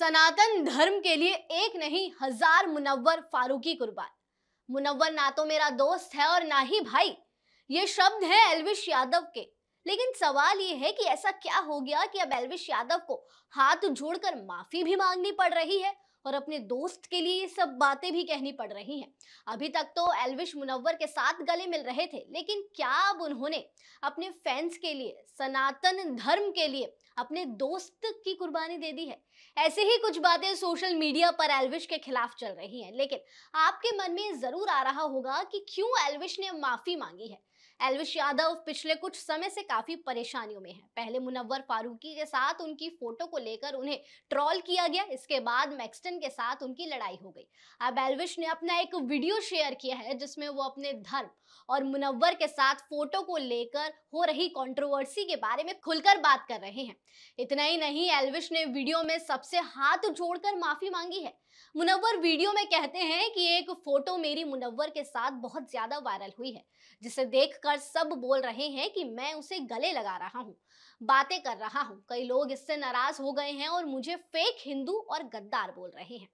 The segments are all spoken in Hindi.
सनातन धर्म के लिए एक नहीं हजार मुनव्वर फारूकी कुर्बान मुनव्वर ना तो मेरा दोस्त है और ना ही भाई ये शब्द है एलविश यादव के लेकिन सवाल ये है कि ऐसा क्या हो गया कि अब एलविश यादव को हाथ जोड़कर माफी भी मांगनी पड़ रही है और अपने दोस्त के लिए ये सब बातें भी कहनी पड़ रही हैं अभी तक तो एलविश मुनव्वर के साथ गले मिल रहे थे लेकिन क्या अब उन्होंने अपने फैंस के लिए सनातन धर्म के लिए अपने दोस्त की कुर्बानी दे दी है ऐसे ही कुछ बातें सोशल मीडिया पर एलविश के खिलाफ चल रही हैं लेकिन आपके मन में जरूर आ रहा होगा कि क्यों एलविश ने माफी मांगी है एलविश यादव पिछले कुछ समय से काफी परेशानियों में हैं पहले मुनव्वर फारूकी के साथ उनकी फोटो को लेकर उन्हें ट्रॉल किया गया इसके बाद मैक्सटन के साथ उनकी लड़ाई हो गई अब एलविश ने अपना एक वीडियो शेयर किया है जिसमें वो अपने धर्म और मुनव्वर के साथ फोटो को लेकर हो रही कॉन्ट्रोवर्सी के बारे में खुलकर बात कर रहे हैं इतना ही नहीं एलविश ने वीडियो में सबसे हाथ जोड़कर माफी मांगी है मुनव्वर वीडियो में कहते हैं कि एक फोटो मेरी मुनव्वर के साथ बहुत ज्यादा वायरल हुई है जिसे देखकर मिलकर सब बोल रहे हैं कि मैं उसे गले लगा रहा हूँ बातें कर रहा हूँ कई लोग इससे नाराज हो गए हैं और मुझे फेक हिंदू और गद्दार बोल रहे हैं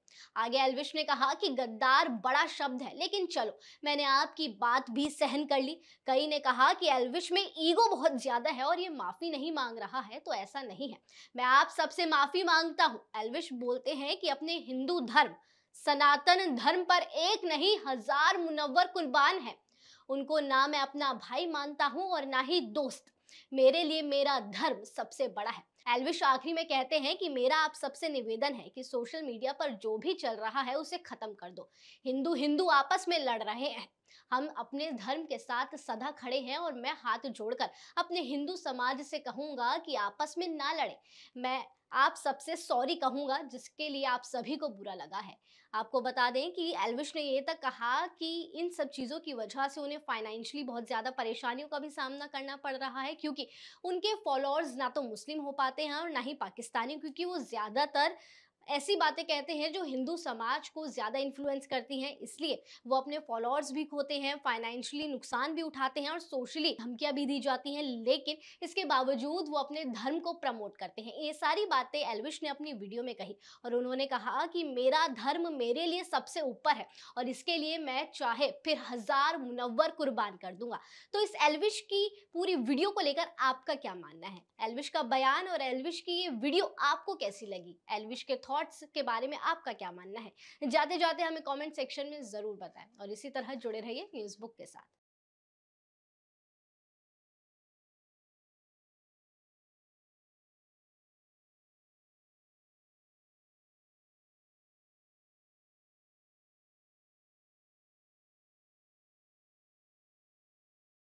आगे एलविश ने कहा कि गद्दार बड़ा शब्द है लेकिन चलो मैंने आपकी बात भी सहन कर ली कई ने कहा कि एलविश में ईगो बहुत ज्यादा है और ये माफी नहीं मांग रहा है तो ऐसा नहीं है मैं आप सबसे माफी मांगता हूँ एलविश बोलते हैं कि अपने हिंदू धर्म सनातन धर्म पर एक नहीं हजार मुनवर कुर्बान है उनको ना मैं अपना भाई मानता हूँ और ना ही दोस्त मेरे लिए मेरा धर्म सबसे बड़ा है एलविश आखिरी में कहते हैं कि मेरा आप सबसे निवेदन है कि सोशल मीडिया पर जो भी चल रहा है उसे खत्म कर दो हिंदू हिंदू आपस में लड़ रहे हैं हम अपने धर्म के साथ सदा खड़े हैं और मैं हाथ जोड़कर अपने हिंदू समाज से कहूंगा कि आपस में ना लड़े मैं आप सबसे सॉरी कहूंगा जिसके लिए आप सभी को बुरा लगा है आपको बता दें कि एलविश ने यह तक कहा कि इन सब चीज़ों की वजह से उन्हें फाइनेंशियली बहुत ज़्यादा परेशानियों का भी सामना करना पड़ रहा है क्योंकि उनके फॉलोअर्स ना तो मुस्लिम हो पाते चाहते हैं और ना ही पाकिस्तानी क्योंकि वो ज़्यादातर ऐसी बातें कहते हैं जो हिंदू समाज को ज़्यादा इन्फ्लुएंस करती हैं इसलिए वो अपने फॉलोअर्स भी खोते हैं फाइनेंशियली नुकसान भी उठाते हैं और सोशली धमकियाँ भी दी जाती हैं लेकिन इसके बावजूद वो अपने धर्म को प्रमोट करते हैं ये सारी बातें एलविश ने अपनी वीडियो में कही और उन्होंने कहा कि मेरा धर्म मेरे लिए सबसे ऊपर है और इसके लिए मैं चाहे फिर हज़ार मुनवर कुर्बान कर दूंगा तो इस एलविश की पूरी वीडियो को लेकर आपका क्या मानना है एलविश का बयान और एलविश की ये वीडियो आपको कैसी लगी एलविश के थॉट थॉट्स के बारे में आपका क्या मानना है जाते जाते हमें कॉमेंट सेक्शन में ज़रूर बताएं और इसी तरह जुड़े रहिए न्यूज़ बुक के साथ